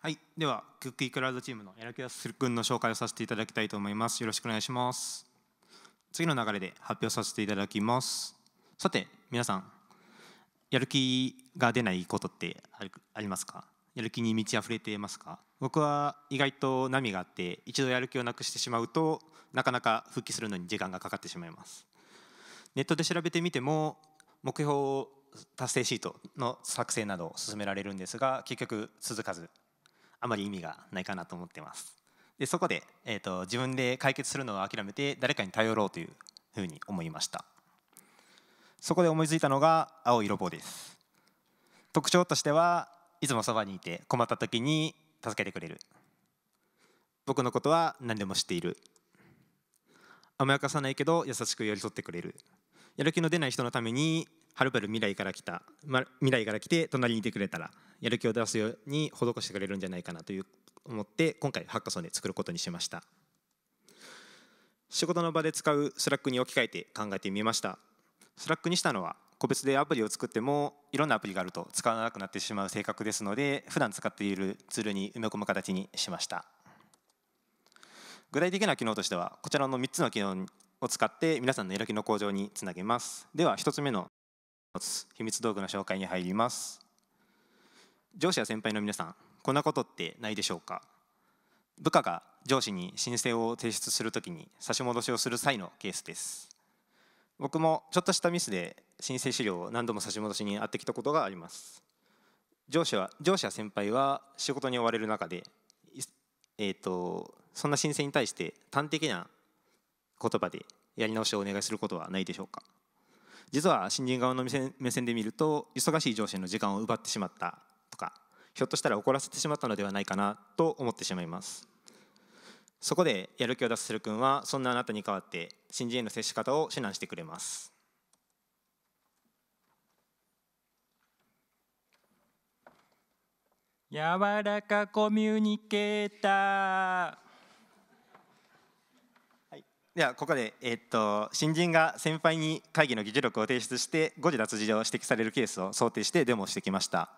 はい、ではクッキークラウドチームの柳田君の紹介をさせていただきたいと思います。よろしくお願いします。次の流れで発表させていただきます。さて皆さん、やる気が出ないことってありますか？やる気に満ち溢れていますか？僕は意外と波があって一度やる気をなくしてしまうとなかなか復帰するのに時間がかかってしまいます。ネットで調べてみても目標達成シートの作成などを進められるんですが結局続かずあまり意味がないかなと思ってます。でそこで、えーと、自分で解決するのを諦めて誰かに頼ろうというふうに思いましたそこで思いついたのが青色棒です特徴としてはいつもそばにいて困った時に助けてくれる僕のことは何でも知っている甘やかさないけど優しく寄り添ってくれるやる気の出ない人のためにはるばる未来から来た、ま、未来から来て隣にいてくれたらやる気を出すように施してくれるんじゃないかなという思って今回ハッカソンで作ることにしました仕事の場で使うスラックに置き換えて考えてみましたスラックにしたのは個別でアプリを作ってもいろんなアプリがあると使わなくなってしまう性格ですので普段使っているツールに埋め込む形にしました具体的な機能としてはこちらの3つの機能を使って皆さんのやる気の向上につなげますでは1つ目の秘密道具の紹介に入ります上司や先輩の皆さんこんなことってないでしょうか部下が上司に申請を提出するときに差し戻しをする際のケースです僕もちょっとしたミスで申請資料を何度も差し戻しにあってきたことがあります上司は上司や先輩は仕事に追われる中で、えーとそんな申請に対して端的な言葉でやり直しをお願いすることはないでしょうか実は新人側の目線で見ると忙しい上司の時間を奪ってしまったひょっとしたら怒らせてしまったのではないかなと思ってしまいますそこでやる気を出すする君はそんなあなたに代わって新人への接し方を指南してくれます柔らかコミュニケーター、はい、ではここで、えー、っと新人が先輩に会議の議事録を提出して誤字脱字を指摘されるケースを想定してデモをしてきました。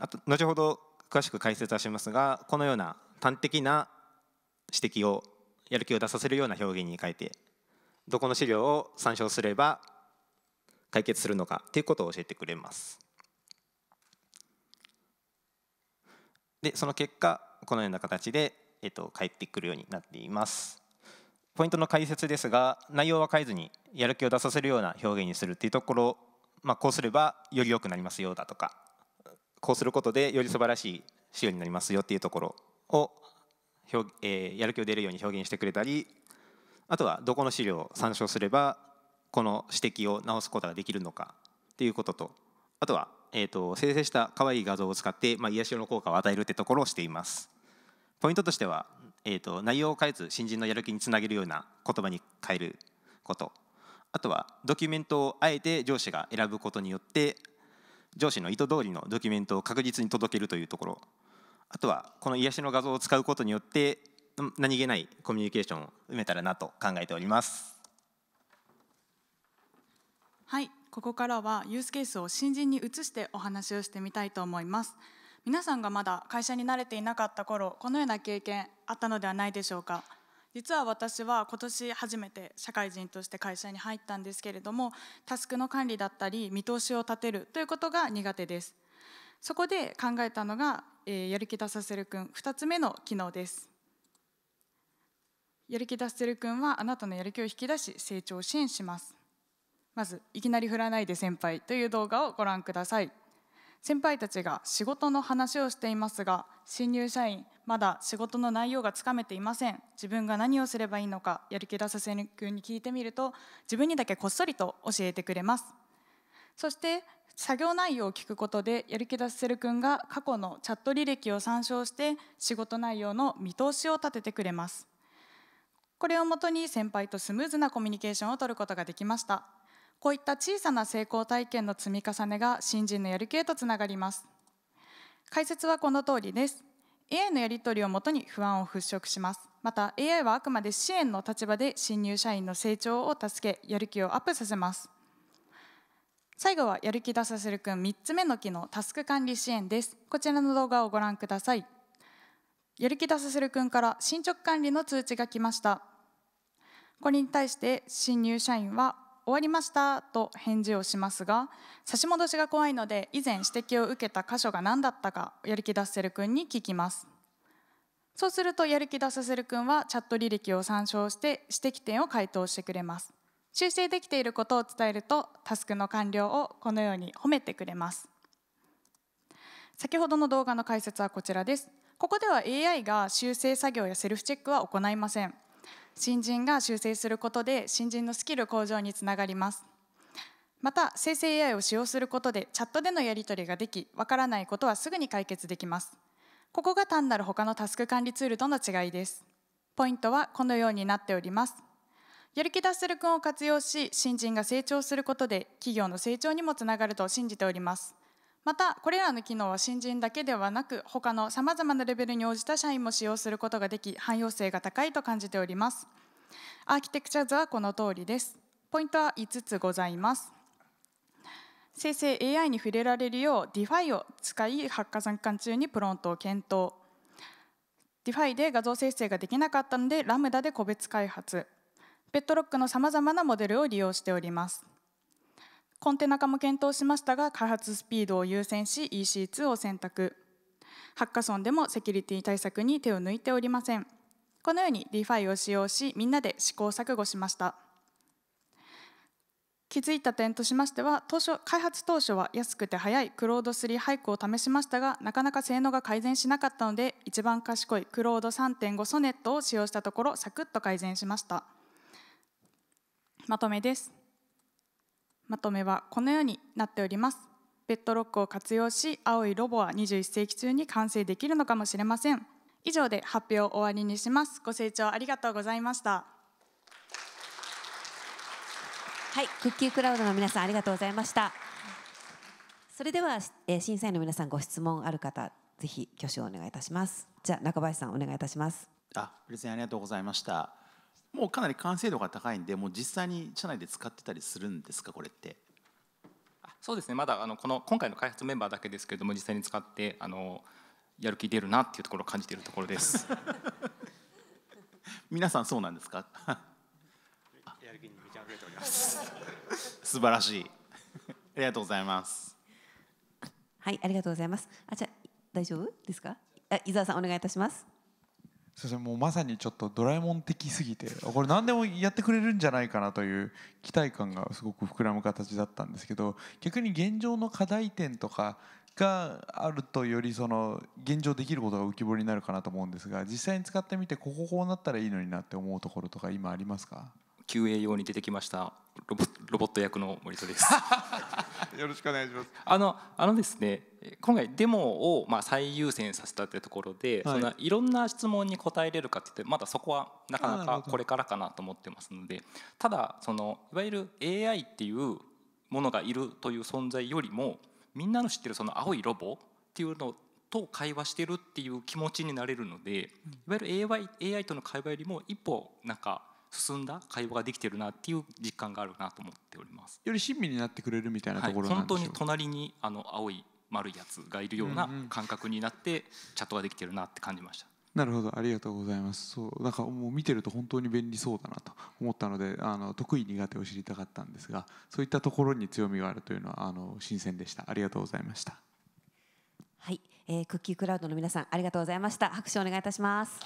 あと後ほど詳しく解説はしますがこのような端的な指摘をやる気を出させるような表現に変えてどこの資料を参照すれば解決するのかということを教えてくれます。でその結果このような形で、えっと、返ってくるようになっています。ポイントの解説ですが内容は変えずにやる気を出させるような表現にするっていうところ、まあ、こうすればより良くなりますよだとかこうすることでより素晴らしい資料になりますよっていうところを表、えー、やる気を出るように表現してくれたりあとはどこの資料を参照すればこの指摘を直すことができるのかっていうこととあとは、えーと、生成した可愛い画像を使って、まあ、癒しの効果を与えるってところをしていますポイントとしては、えーと内容を変えず新人のやる気につなげるような言葉に変えることあとはドキュメントをあえて上司が選ぶことによって上司の意図通りのドキュメントを確実に届けるというところあとはこの癒しの画像を使うことによって何気ないコミュニケーションを埋めたらなと考えておりますはいここからはユースケースを新人に移してお話をしてみたいと思います皆さんがまだ会社に慣れていなかった頃このような経験あったのではないでしょうか実は私は今年初めて社会人として会社に入ったんですけれどもタスクの管理だったり見通しを立てるということが苦手ですそこで考えたのが、えー、やる気出させるくん2つ目の機能ですやる気出せるくんはあなたのやる気を引き出し成長を支援しますまずいきなり振らないで先輩という動画をご覧ください先輩たちが仕事の話をしていますが新入社員まだ仕事の内容がつかめていません自分が何をすればいいのかやる気出させる君に聞いてみると自分にだけこっそりと教えてくれますそして作業内容を聞くことでやる気出せる君が過去のチャット履歴を参照して仕事内容の見通しを立ててくれますこれをもとに先輩とスムーズなコミュニケーションをとることができましたこういった小さな成功体験の積み重ねが新人のやる気へとつながります解説はこの通りです AI のやり取りをもとに不安を払拭しますまた AI はあくまで支援の立場で新入社員の成長を助けやる気をアップさせます最後はやる気出させるくん3つ目の機能タスク管理支援ですこちらの動画をご覧くださいやる気出させるくんから進捗管理の通知が来ましたこれに対して新入社員は終わりましたと返事をしますが差し戻しが怖いので以前指摘を受けた箇所が何だったかやる気出せるくんに聞きますそうするとやる気出せるくんはチャット履歴を参照して指摘点を回答してくれます修正できていることを伝えるとタスクの完了をこのように褒めてくれます先ほどの動画の解説はこちらですここでは AI が修正作業やセルフチェックは行いません新人が修正することで新人のスキル向上につながりますまた生成 AI を使用することでチャットでのやり取りができわからないことはすぐに解決できますここが単なる他のタスク管理ツールとの違いですポイントはこのようになっておりますやる気出せる君を活用し新人が成長することで企業の成長にもつながると信じておりますまたこれらの機能は新人だけではなく他のさまざまなレベルに応じた社員も使用することができ汎用性が高いと感じておりますアーキテクチャ図はこの通りですポイントは5つございます生成 AI に触れられるよう DeFi を使い発火参観中にプロントを検討 DeFi で画像生成ができなかったのでラムダで個別開発ベッドロックのさまざまなモデルを利用しておりますコンテナ化も検討しましたが開発スピードを優先し EC2 を選択ハッカソンでもセキュリティ対策に手を抜いておりませんこのように DeFi を使用しみんなで試行錯誤しました気づいた点としましては当初開発当初は安くて早いクロード3ハイクを試しましたがなかなか性能が改善しなかったので一番賢いクロード3.5ソネットを使用したところサクッと改善しましたまとめですまとめはこのようになっておりますペットロックを活用し青いロボは21世紀中に完成できるのかもしれません以上で発表を終わりにしますご清聴ありがとうございましたはいクッキークラウドの皆さんありがとうございましたそれでは、えー、審査員の皆さんご質問ある方ぜひ挙手をお願いいたしますじゃ中林さんお願いいたしますあプレゼンありがとうございましたもうかなり完成度が高いんでもう実際に社内で使ってたりするんですかこれってそうですねまだあのこの今回の開発メンバーだけですけれども実際に使ってあのやる気出るなっていうところを感じているところです 皆さんそうなんですか やる気に満ち溢れております 素晴らしいありがとうございますはいありがとうございますあじゃ大丈夫ですかあ伊沢さんお願いいたしますそれもうまさにちょっとドラえもん的すぎてこれ何でもやってくれるんじゃないかなという期待感がすごく膨らむ形だったんですけど逆に現状の課題点とかがあるとよりその現状できることが浮き彫りになるかなと思うんですが実際に使ってみてこここうなったらいいのになって思うところとか今ありますか救援用に出てきましたロボロボット役の森戸です。よろしくお願いします。あのあのですね、今回デモをまあ最優先させたってところで、はい、そんないろんな質問に答えれるかって言ってまだそこはなかなかこれからかなと思ってますので、ただそのいわゆる AI っていうものがいるという存在よりもみんなの知ってるその青いロボっていうのと会話してるっていう気持ちになれるので、いわゆる AI, AI との会話よりも一歩なんか進んだ会話ができてるなっていう実感があるなと思っておりますより親身になってくれるみたいなところ、はい、本当に隣にあの青い丸いやつがいるような感覚になってチャットができてるなって感じました、なるほどありがとうございますそうなんかもう見てると本当に便利そうだなと思ったのであの得意苦手を知りたかったんですがそういったところに強みがあるというのはあの新鮮でしたありがとうございましたはい、えー、クッキークラウドの皆さんありがとうございました拍手お願いいたします